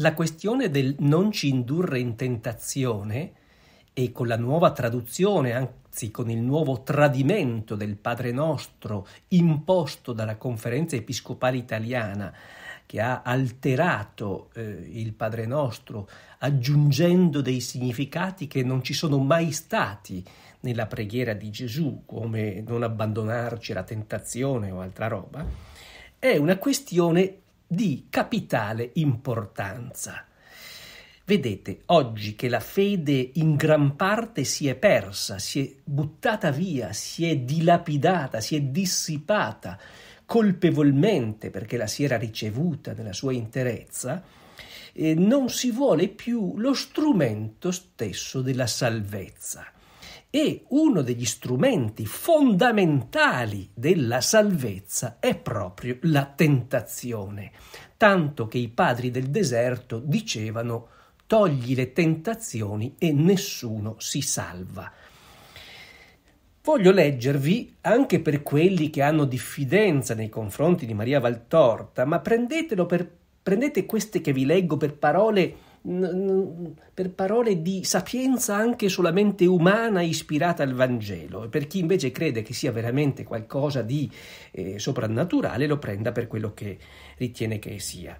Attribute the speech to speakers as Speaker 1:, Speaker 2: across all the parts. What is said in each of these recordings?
Speaker 1: la questione del non ci indurre in tentazione e con la nuova traduzione, anzi con il nuovo tradimento del Padre nostro imposto dalla conferenza episcopale italiana che ha alterato eh, il Padre nostro aggiungendo dei significati che non ci sono mai stati nella preghiera di Gesù, come non abbandonarci alla tentazione o altra roba, è una questione di capitale importanza. Vedete, oggi che la fede in gran parte si è persa, si è buttata via, si è dilapidata, si è dissipata colpevolmente perché la si era ricevuta nella sua interezza, eh, non si vuole più lo strumento stesso della salvezza. E uno degli strumenti fondamentali della salvezza è proprio la tentazione, tanto che i padri del deserto dicevano togli le tentazioni e nessuno si salva. Voglio leggervi, anche per quelli che hanno diffidenza nei confronti di Maria Valtorta, ma prendetelo per, prendete queste che vi leggo per parole per parole di sapienza anche solamente umana ispirata al Vangelo e per chi invece crede che sia veramente qualcosa di eh, soprannaturale lo prenda per quello che ritiene che sia.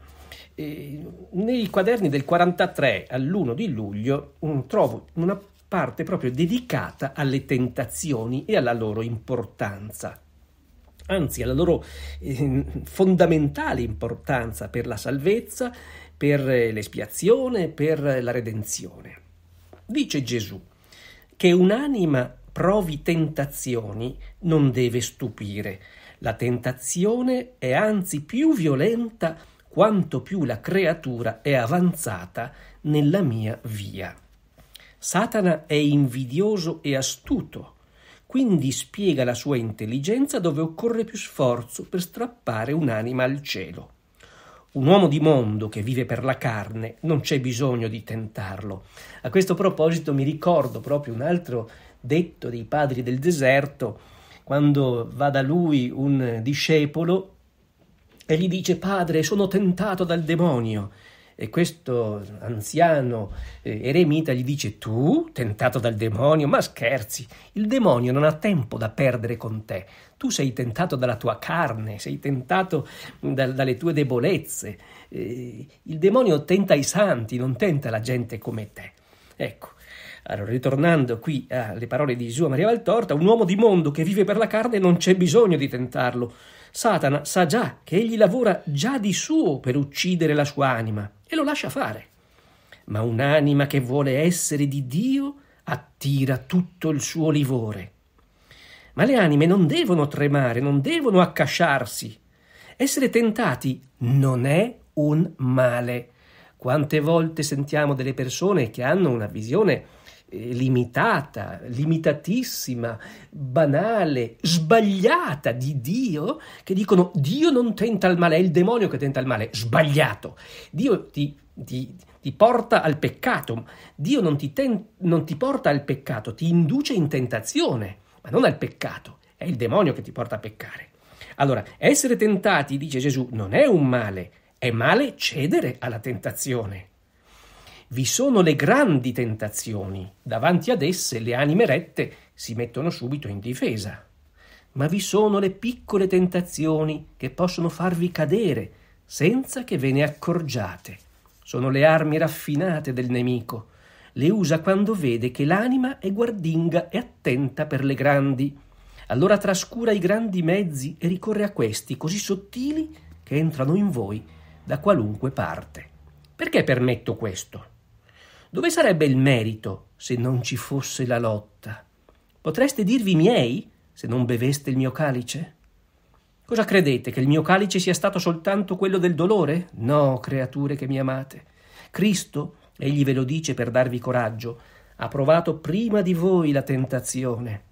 Speaker 1: E nei quaderni del 43 all'1 di luglio um, trovo una parte proprio dedicata alle tentazioni e alla loro importanza anzi alla loro eh, fondamentale importanza per la salvezza, per eh, l'espiazione, per eh, la redenzione. Dice Gesù che un'anima provi tentazioni non deve stupire. La tentazione è anzi più violenta quanto più la creatura è avanzata nella mia via. Satana è invidioso e astuto quindi spiega la sua intelligenza dove occorre più sforzo per strappare un'anima al cielo. Un uomo di mondo che vive per la carne non c'è bisogno di tentarlo. A questo proposito mi ricordo proprio un altro detto dei padri del deserto, quando va da lui un discepolo e gli dice Padre, sono tentato dal demonio. E questo anziano eh, eremita gli dice: Tu, tentato dal demonio, ma scherzi, il demonio non ha tempo da perdere con te. Tu sei tentato dalla tua carne, sei tentato da, dalle tue debolezze. Eh, il demonio tenta i santi, non tenta la gente come te. Ecco. Allora, ritornando qui alle parole di Gesù a Maria Valtorta, un uomo di mondo che vive per la carne non c'è bisogno di tentarlo Satana sa già che egli lavora già di suo per uccidere la sua anima e lo lascia fare. Ma un'anima che vuole essere di Dio attira tutto il suo livore. Ma le anime non devono tremare, non devono accasciarsi. Essere tentati non è un male. Quante volte sentiamo delle persone che hanno una visione limitata, limitatissima, banale, sbagliata di Dio, che dicono Dio non tenta il male, è il demonio che tenta il male, sbagliato. Dio ti, ti, ti porta al peccato, Dio non ti, ten, non ti porta al peccato, ti induce in tentazione, ma non al peccato, è il demonio che ti porta a peccare. Allora, essere tentati, dice Gesù, non è un male, è male cedere alla tentazione vi sono le grandi tentazioni, davanti ad esse le anime rette si mettono subito in difesa. Ma vi sono le piccole tentazioni che possono farvi cadere senza che ve ne accorgiate. Sono le armi raffinate del nemico. Le usa quando vede che l'anima è guardinga e attenta per le grandi. Allora trascura i grandi mezzi e ricorre a questi così sottili che entrano in voi da qualunque parte. Perché permetto questo? Dove sarebbe il merito se non ci fosse la lotta? Potreste dirvi miei se non beveste il mio calice? Cosa credete? Che il mio calice sia stato soltanto quello del dolore? No, creature che mi amate. Cristo, egli ve lo dice per darvi coraggio, ha provato prima di voi la tentazione.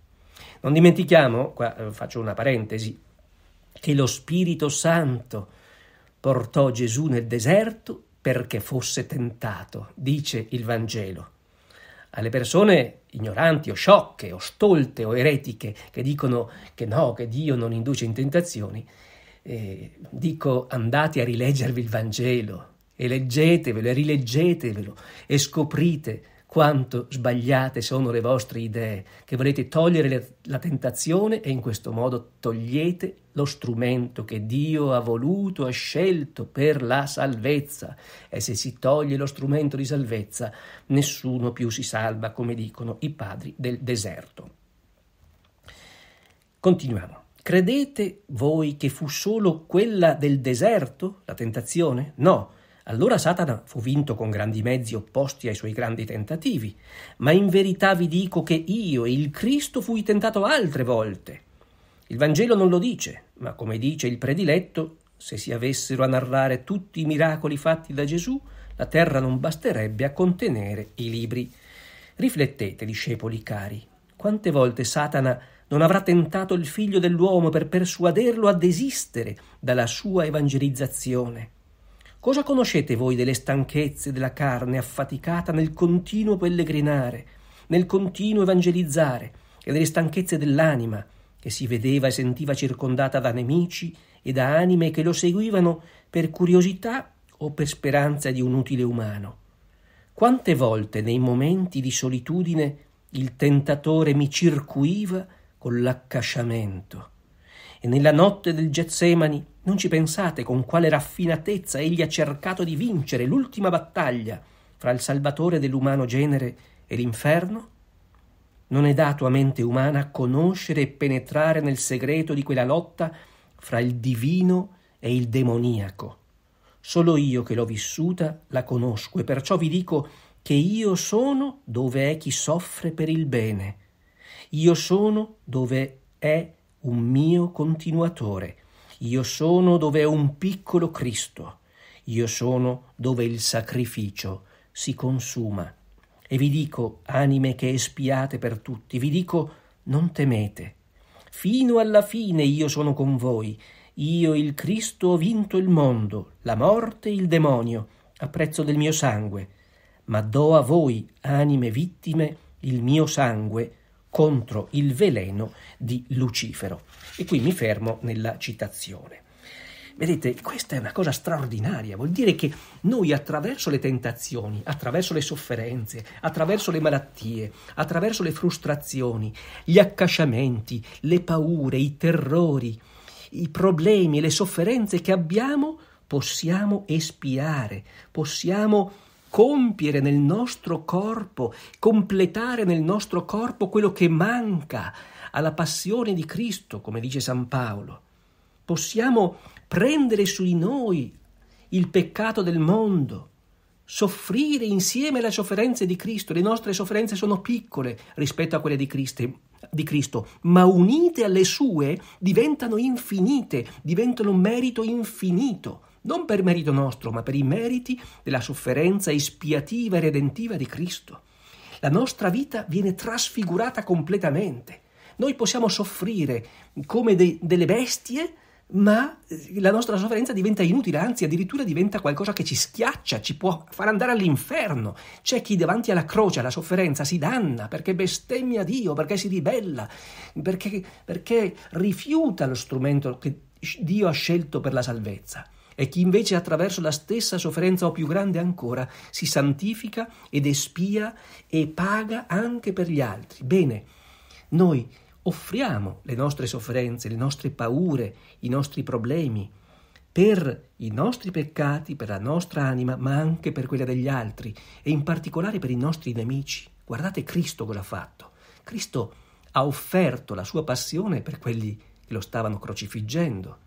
Speaker 1: Non dimentichiamo, qua eh, faccio una parentesi, che lo Spirito Santo portò Gesù nel deserto perché fosse tentato, dice il Vangelo. Alle persone ignoranti o sciocche o stolte o eretiche che dicono che no, che Dio non induce in tentazioni, eh, dico andate a rileggervi il Vangelo e leggetevelo e rileggetevelo e scoprite quanto sbagliate sono le vostre idee, che volete togliere la tentazione e in questo modo togliete lo strumento che Dio ha voluto, ha scelto per la salvezza. E se si toglie lo strumento di salvezza, nessuno più si salva, come dicono i padri del deserto. Continuiamo. Credete voi che fu solo quella del deserto la tentazione? No. Allora Satana fu vinto con grandi mezzi opposti ai suoi grandi tentativi, ma in verità vi dico che io, e il Cristo, fui tentato altre volte, il Vangelo non lo dice, ma come dice il prediletto, se si avessero a narrare tutti i miracoli fatti da Gesù, la terra non basterebbe a contenere i libri. Riflettete, discepoli cari, quante volte Satana non avrà tentato il figlio dell'uomo per persuaderlo a desistere dalla sua evangelizzazione. Cosa conoscete voi delle stanchezze della carne affaticata nel continuo pellegrinare, nel continuo evangelizzare e delle stanchezze dell'anima, che si vedeva e sentiva circondata da nemici e da anime che lo seguivano per curiosità o per speranza di un utile umano. Quante volte nei momenti di solitudine il tentatore mi circuiva con l'accasciamento. E nella notte del Getsemani non ci pensate con quale raffinatezza egli ha cercato di vincere l'ultima battaglia fra il salvatore dell'umano genere e l'inferno? Non è dato a mente umana conoscere e penetrare nel segreto di quella lotta fra il divino e il demoniaco. Solo io che l'ho vissuta la conosco e perciò vi dico che io sono dove è chi soffre per il bene. Io sono dove è un mio continuatore. Io sono dove è un piccolo Cristo. Io sono dove il sacrificio si consuma. E vi dico, anime che espiate per tutti, vi dico, non temete. Fino alla fine io sono con voi. Io, il Cristo, ho vinto il mondo, la morte e il demonio, a prezzo del mio sangue. Ma do a voi, anime vittime, il mio sangue contro il veleno di Lucifero. E qui mi fermo nella citazione. Vedete, questa è una cosa straordinaria, vuol dire che noi attraverso le tentazioni, attraverso le sofferenze, attraverso le malattie, attraverso le frustrazioni, gli accasciamenti, le paure, i terrori, i problemi, e le sofferenze che abbiamo, possiamo espiare, possiamo compiere nel nostro corpo, completare nel nostro corpo quello che manca alla passione di Cristo, come dice San Paolo. Possiamo prendere su di noi il peccato del mondo, soffrire insieme alle sofferenze di Cristo. Le nostre sofferenze sono piccole rispetto a quelle di Cristo, di Cristo, ma unite alle sue diventano infinite, diventano un merito infinito, non per merito nostro, ma per i meriti della sofferenza espiativa e redentiva di Cristo. La nostra vita viene trasfigurata completamente. Noi possiamo soffrire come de- delle bestie ma eh, la nostra sofferenza diventa inutile, anzi addirittura diventa qualcosa che ci schiaccia, ci può far andare all'inferno. C'è chi davanti alla croce, alla sofferenza, si danna perché bestemmia Dio, perché si ribella, perché, perché rifiuta lo strumento che Dio ha scelto per la salvezza. E chi invece attraverso la stessa sofferenza o più grande ancora si santifica ed espia e paga anche per gli altri. Bene, noi offriamo le nostre sofferenze, le nostre paure, i nostri problemi per i nostri peccati, per la nostra anima, ma anche per quella degli altri e in particolare per i nostri nemici. Guardate Cristo cosa ha fatto. Cristo ha offerto la sua passione per quelli che lo stavano crocifiggendo,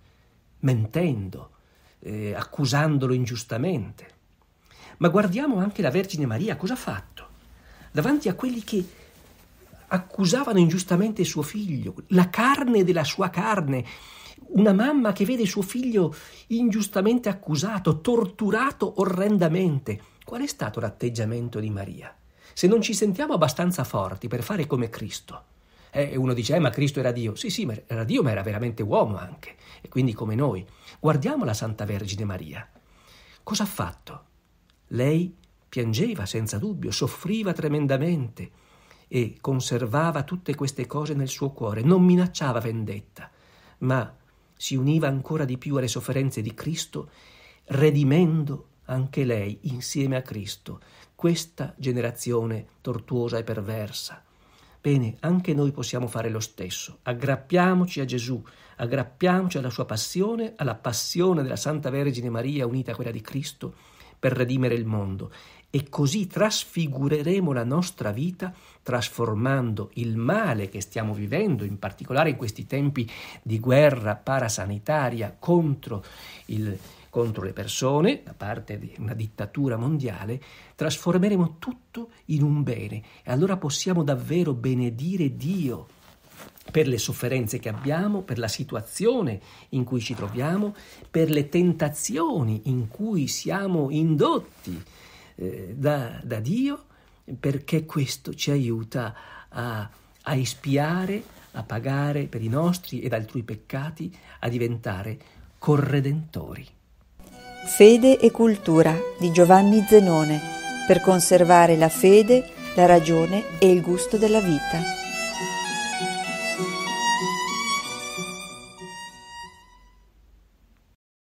Speaker 1: mentendo, eh, accusandolo ingiustamente. Ma guardiamo anche la Vergine Maria cosa ha fatto davanti a quelli che accusavano ingiustamente suo figlio, la carne della sua carne. Una mamma che vede suo figlio ingiustamente accusato, torturato orrendamente. Qual è stato l'atteggiamento di Maria? Se non ci sentiamo abbastanza forti per fare come Cristo, e eh, uno dice, eh, ma Cristo era Dio. Sì, sì, ma era Dio, ma era veramente uomo anche, e quindi come noi. Guardiamo la Santa Vergine Maria. Cosa ha fatto? Lei piangeva senza dubbio, soffriva tremendamente, e conservava tutte queste cose nel suo cuore, non minacciava vendetta, ma si univa ancora di più alle sofferenze di Cristo, redimendo anche lei insieme a Cristo questa generazione tortuosa e perversa. Bene, anche noi possiamo fare lo stesso. Aggrappiamoci a Gesù, aggrappiamoci alla sua passione, alla passione della Santa Vergine Maria unita a quella di Cristo per redimere il mondo e così trasfigureremo la nostra vita trasformando il male che stiamo vivendo, in particolare in questi tempi di guerra parasanitaria contro, il, contro le persone, da parte di una dittatura mondiale, trasformeremo tutto in un bene e allora possiamo davvero benedire Dio per le sofferenze che abbiamo, per la situazione in cui ci troviamo, per le tentazioni in cui siamo indotti eh, da, da, Dio, perché questo ci aiuta a, a espiare, a pagare per i nostri ed altrui peccati, a diventare corredentori. Fede e cultura di Giovanni Zenone per conservare la fede, la ragione e il gusto della vita.